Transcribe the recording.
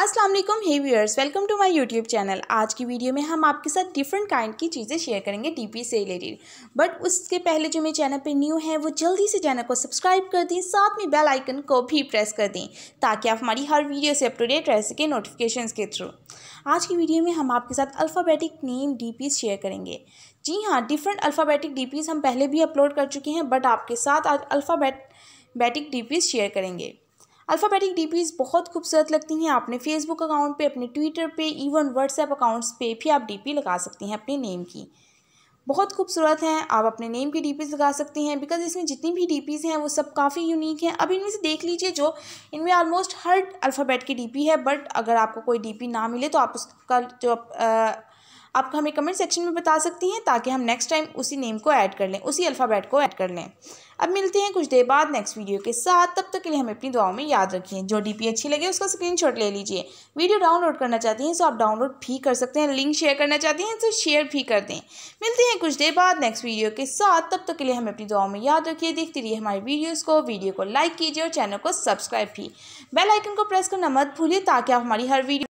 Aslam hey viewers welcome to my YouTube channel आज की video में हम आपके साथ डिफरेंट काइंड की चीज़ें शेयर करेंगे पी से रिलेटेड बट उसके पहले जो मेरे चैनल पे न्यू है वो जल्दी से चैनल को सब्सक्राइब कर दें साथ में बेल आइकन को भी प्रेस कर दें ताकि आप हमारी हर वीडियो से अप टू डेट रह सकें नोटिफिकेशन के थ्रू आज की वीडियो में हम आपके साथ अल्फ़ाबेटिक नेम डी शेयर करेंगे जी हाँ डिफरेंट अल्फ़ाबेटिक डी हम पहले भी अपलोड कर चुके हैं बट आपके साथ आज अल्फ़ाबेट बैटिक डी शेयर करेंगे अल्फ़ाबेटिक डीपीज़ बहुत खूबसूरत लगती हैं आपने फेसबुक अकाउंट पे अपने ट्विटर पे इवन व्हाट्सएप अकाउंट्स पे भी आप डीपी लगा सकती हैं अपने नेम की बहुत खूबसूरत हैं आप अपने नेम की डीपीज़ लगा सकते हैं बिकॉज इसमें जितनी भी डीपीज़ हैं वो सब काफ़ी यूनिक हैं अब इनमें से देख लीजिए जो इनमें ऑलमोस्ट हर अल्फ़ाबेट की डी है बट अगर आपको कोई डी ना मिले तो आप उसका जो आ, आप हमें कमेंट सेक्शन में बता सकती हैं ताकि हम नेक्स्ट टाइम उसी नेम को ऐड कर लें उसी अल्फ़ाबेट को ऐड कर लें अब मिलते हैं कुछ देर बाद नेक्स्ट वीडियो के साथ तब तक के लिए हमें अपनी दुआओं में याद रखिए जो डीपी अच्छी लगे उसका स्क्रीनशॉट ले लीजिए वीडियो डाउनलोड करना चाहती हैं तो आप डाउनलोड भी कर सकते हैं लिंक शेयर करना चाहती हैं तो शेयर भी कर दें मिलते हैं कुछ देर बाद नेक्स्ट वीडियो के साथ तब तक के लिए हमें अपनी दुआओं में याद रखिए देखते रहिए हमारी वीडियोज़ को वीडियो को लाइक कीजिए और चैनल को सब्सक्राइब भी बेलाइकन को प्रेस करना मत भूलिए ताकि आप हमारी हर वीडियो